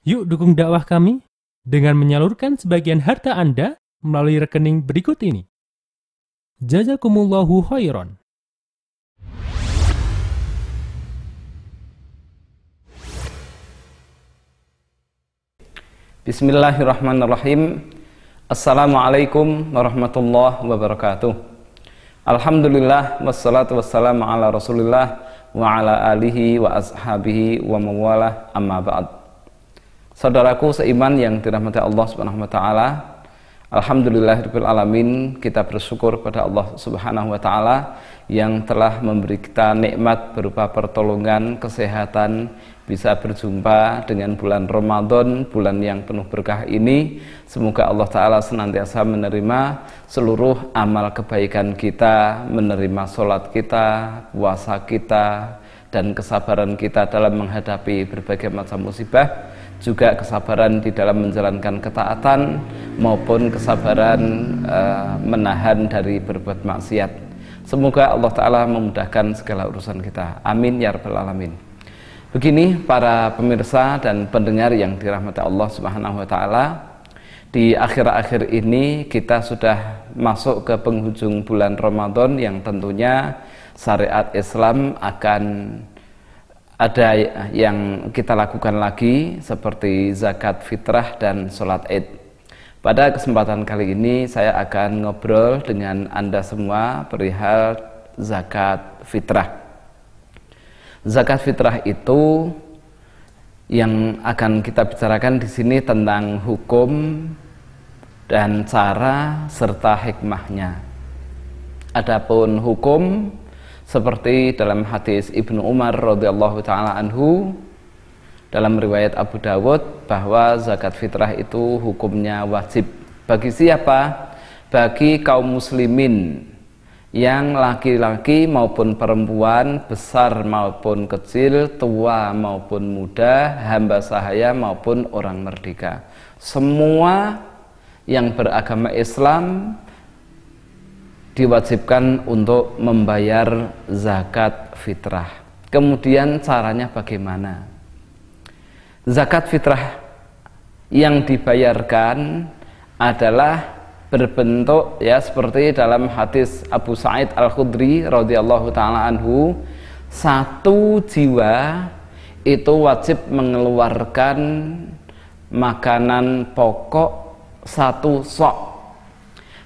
Yuk dukung dakwah kami dengan menyalurkan sebagian harta Anda melalui rekening berikut ini. Jazakumullahu khairan. Bismillahirrahmanirrahim. Assalamualaikum warahmatullahi wabarakatuh. Alhamdulillah wassalatu wassalamu ala Rasulillah wa ala alihi wa ashabihi wa mawalah amma ba'd. Saudaraku seiman yang dirahmati Allah Subhanahu wa taala, alhamdulillahirabbil alamin, kita bersyukur kepada Allah Subhanahu wa taala yang telah memberi kita nikmat berupa pertolongan, kesehatan, bisa berjumpa dengan bulan Ramadan, bulan yang penuh berkah ini. Semoga Allah taala senantiasa menerima seluruh amal kebaikan kita, menerima sholat kita, puasa kita, dan kesabaran kita dalam menghadapi berbagai macam musibah juga kesabaran di dalam menjalankan ketaatan maupun kesabaran uh, menahan dari berbuat maksiat. Semoga Allah Ta'ala memudahkan segala urusan kita. Amin ya Rabbal 'Alamin. Begini para pemirsa dan pendengar yang dirahmati Allah Subhanahu wa Ta'ala, di akhir-akhir ini kita sudah masuk ke penghujung bulan Ramadan yang tentunya syariat Islam akan ada yang kita lakukan lagi seperti zakat fitrah dan sholat id. Pada kesempatan kali ini saya akan ngobrol dengan Anda semua perihal zakat fitrah. Zakat fitrah itu yang akan kita bicarakan di sini tentang hukum dan cara serta hikmahnya. Adapun hukum seperti dalam hadis Ibnu Umar radhiyallahu taala anhu dalam riwayat Abu Dawud bahwa zakat fitrah itu hukumnya wajib bagi siapa? Bagi kaum muslimin yang laki-laki maupun perempuan, besar maupun kecil, tua maupun muda, hamba sahaya maupun orang merdeka. Semua yang beragama Islam diwajibkan untuk membayar zakat fitrah. Kemudian caranya bagaimana? Zakat fitrah yang dibayarkan adalah berbentuk ya seperti dalam hadis Abu Sa'id Al Khudri radhiyallahu taala anhu satu jiwa itu wajib mengeluarkan makanan pokok satu sok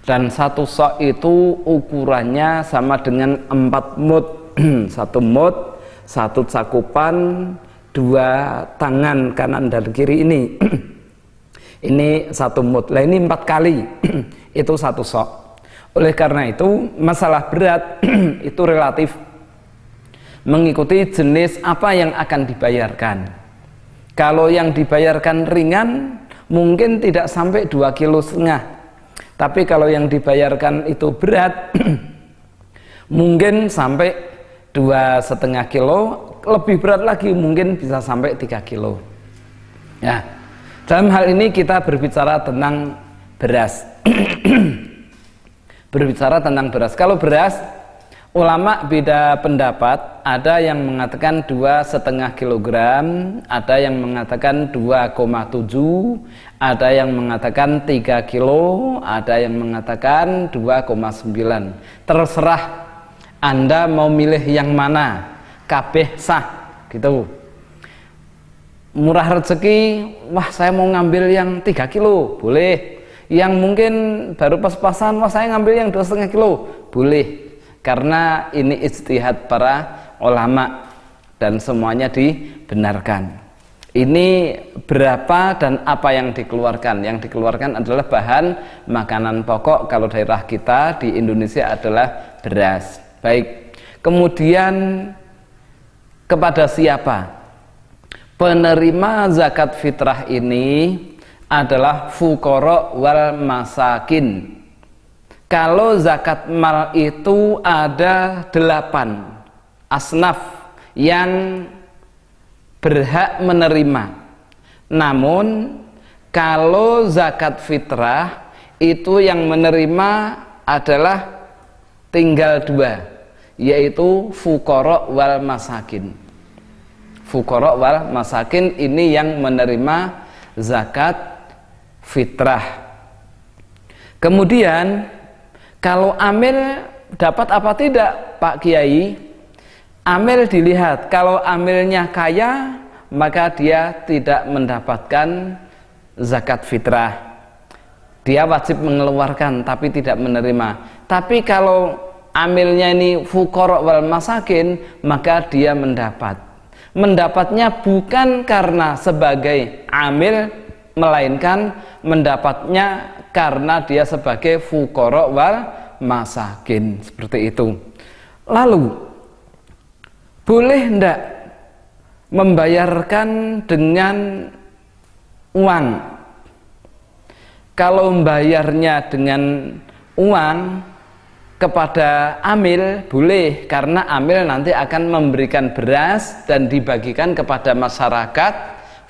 dan satu sok itu ukurannya sama dengan empat mut satu mut satu cakupan dua tangan kanan dan kiri ini ini satu mut lah ini empat kali itu satu sok oleh karena itu masalah berat itu relatif mengikuti jenis apa yang akan dibayarkan kalau yang dibayarkan ringan mungkin tidak sampai dua kilo setengah tapi kalau yang dibayarkan itu berat, mungkin sampai dua setengah kilo, lebih berat lagi mungkin bisa sampai tiga kilo. Ya, dalam hal ini kita berbicara tentang beras. berbicara tentang beras. Kalau beras Ulama beda pendapat, ada yang mengatakan dua setengah kilogram, ada yang mengatakan 2,7, ada yang mengatakan 3 kilo, ada yang mengatakan 2,9. Terserah Anda mau milih yang mana, kabeh sah gitu. Murah rezeki, wah saya mau ngambil yang 3 kilo, boleh. Yang mungkin baru pas-pasan, wah saya ngambil yang dua setengah kilo, boleh karena ini istihad para ulama dan semuanya dibenarkan. Ini berapa dan apa yang dikeluarkan? Yang dikeluarkan adalah bahan makanan pokok kalau daerah kita di Indonesia adalah beras. Baik. Kemudian kepada siapa? Penerima zakat fitrah ini adalah fukoro wal masakin kalau zakat mal itu ada delapan asnaf yang berhak menerima. Namun kalau zakat fitrah itu yang menerima adalah tinggal dua yaitu fukorok wal masakin fukorok wal masakin ini yang menerima zakat fitrah kemudian kalau amil dapat apa tidak Pak Kiai? Amil dilihat, kalau amilnya kaya maka dia tidak mendapatkan zakat fitrah. Dia wajib mengeluarkan tapi tidak menerima. Tapi kalau amilnya ini fukor wal masakin maka dia mendapat. Mendapatnya bukan karena sebagai amil melainkan mendapatnya karena dia sebagai fukoro wal masakin seperti itu. Lalu boleh ndak membayarkan dengan uang? Kalau membayarnya dengan uang kepada amil boleh karena amil nanti akan memberikan beras dan dibagikan kepada masyarakat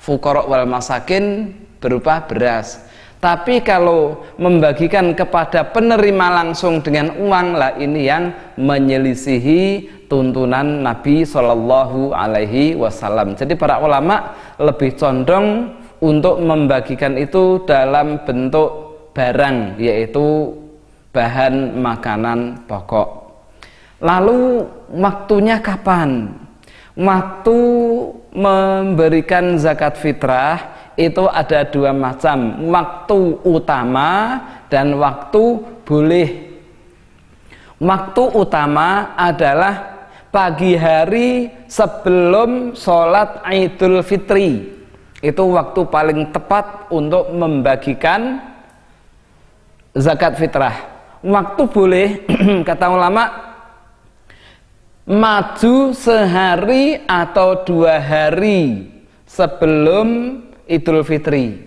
fukorok wal masakin berupa beras tapi kalau membagikan kepada penerima langsung dengan uang lah ini yang menyelisihi tuntunan Nabi Shallallahu Alaihi Wasallam. Jadi para ulama lebih condong untuk membagikan itu dalam bentuk barang yaitu bahan makanan pokok. Lalu waktunya kapan? waktu memberikan zakat fitrah itu ada dua macam waktu utama dan waktu boleh waktu utama adalah pagi hari sebelum sholat idul fitri itu waktu paling tepat untuk membagikan zakat fitrah waktu boleh kata ulama maju sehari atau dua hari sebelum Idul Fitri.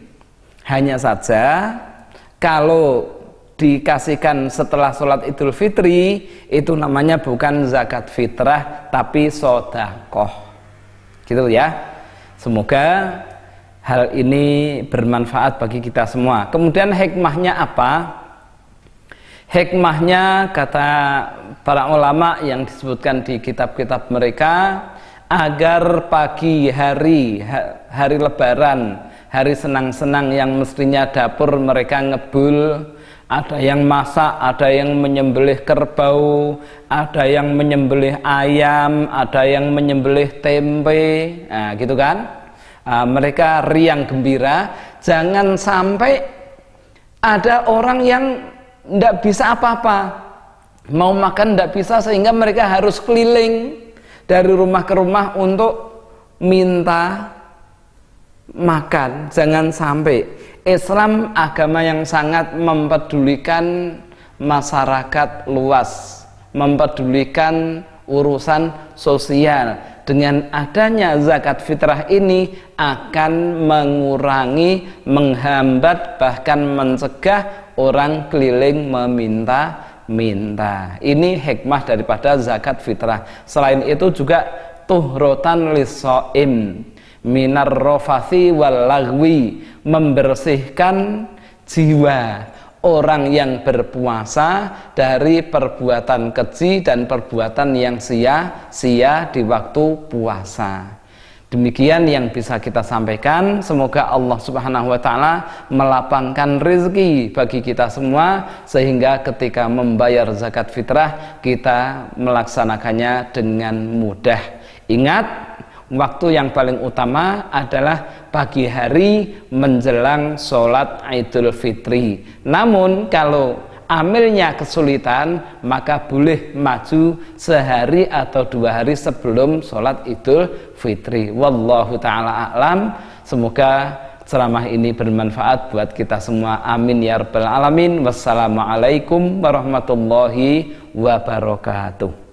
Hanya saja kalau dikasihkan setelah sholat Idul Fitri itu namanya bukan zakat fitrah tapi sodakoh. Gitu ya. Semoga hal ini bermanfaat bagi kita semua. Kemudian hikmahnya apa? Hikmahnya kata para ulama yang disebutkan di kitab-kitab mereka agar pagi hari hari lebaran, hari senang-senang yang mestinya dapur mereka ngebul, ada yang masak, ada yang menyembelih kerbau, ada yang menyembelih ayam, ada yang menyembelih tempe, nah, gitu kan? Nah, mereka riang gembira, jangan sampai ada orang yang tidak bisa apa-apa mau makan tidak bisa sehingga mereka harus keliling dari rumah ke rumah untuk minta makan jangan sampai Islam agama yang sangat mempedulikan masyarakat luas mempedulikan urusan sosial dengan adanya zakat fitrah ini akan mengurangi menghambat bahkan mencegah orang keliling meminta-minta. Ini hikmah daripada zakat fitrah. Selain itu juga tuhrotan lisoim minar rofasi wal membersihkan jiwa orang yang berpuasa dari perbuatan keji dan perbuatan yang sia-sia di waktu puasa. Demikian yang bisa kita sampaikan. Semoga Allah Subhanahu wa taala melapangkan rezeki bagi kita semua sehingga ketika membayar zakat fitrah kita melaksanakannya dengan mudah. Ingat, waktu yang paling utama adalah pagi hari menjelang sholat Idul Fitri. Namun kalau amilnya kesulitan maka boleh maju sehari atau dua hari sebelum sholat idul fitri wallahu ta'ala a'lam semoga ceramah ini bermanfaat buat kita semua amin ya rabbal alamin wassalamualaikum warahmatullahi wabarakatuh